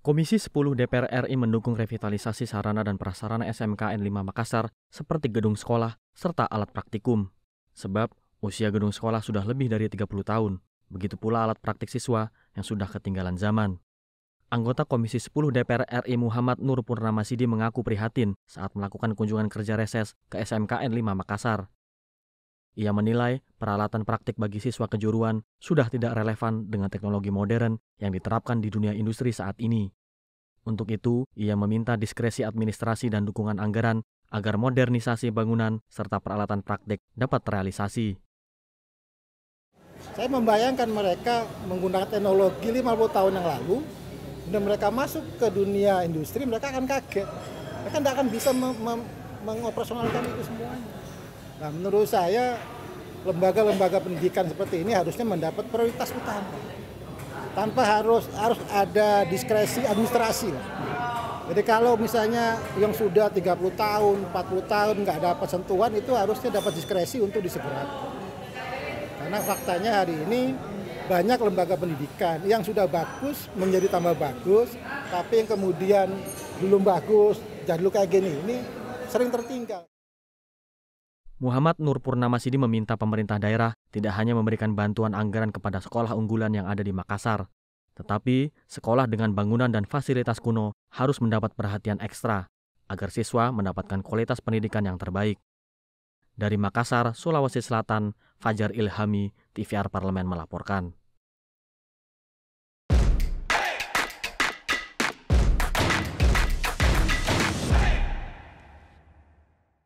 Komisi 10 DPR RI mendukung revitalisasi sarana dan prasarana SMKN 5 Makassar seperti gedung sekolah serta alat praktikum. Sebab usia gedung sekolah sudah lebih dari 30 tahun, begitu pula alat praktik siswa yang sudah ketinggalan zaman. Anggota Komisi 10 DPR RI Muhammad Nur Purnama Sidi mengaku prihatin saat melakukan kunjungan kerja reses ke SMKN 5 Makassar. Ia menilai peralatan praktik bagi siswa kejuruan sudah tidak relevan dengan teknologi modern yang diterapkan di dunia industri saat ini. Untuk itu, ia meminta diskresi administrasi dan dukungan anggaran agar modernisasi bangunan serta peralatan praktik dapat terrealisasi. Saya membayangkan mereka menggunakan teknologi 50 tahun yang lalu, dan mereka masuk ke dunia industri, mereka akan kaget. Mereka tidak akan bisa mengoperasionalkan itu semuanya. Nah menurut saya lembaga-lembaga pendidikan seperti ini harusnya mendapat prioritas utama tanpa harus harus ada diskresi administrasi Jadi kalau misalnya yang sudah 30 tahun, 40 tahun nggak dapat sentuhan itu harusnya dapat diskresi untuk disegerakan. Karena faktanya hari ini banyak lembaga pendidikan yang sudah bagus menjadi tambah bagus, tapi yang kemudian belum bagus, jadul kayak gini ini sering tertinggal. Muhammad Nur Purnama Sidi meminta pemerintah daerah tidak hanya memberikan bantuan anggaran kepada sekolah unggulan yang ada di Makassar, tetapi sekolah dengan bangunan dan fasilitas kuno harus mendapat perhatian ekstra agar siswa mendapatkan kualitas pendidikan yang terbaik. Dari Makassar, Sulawesi Selatan, Fajar Ilhami, TVR Parlemen melaporkan.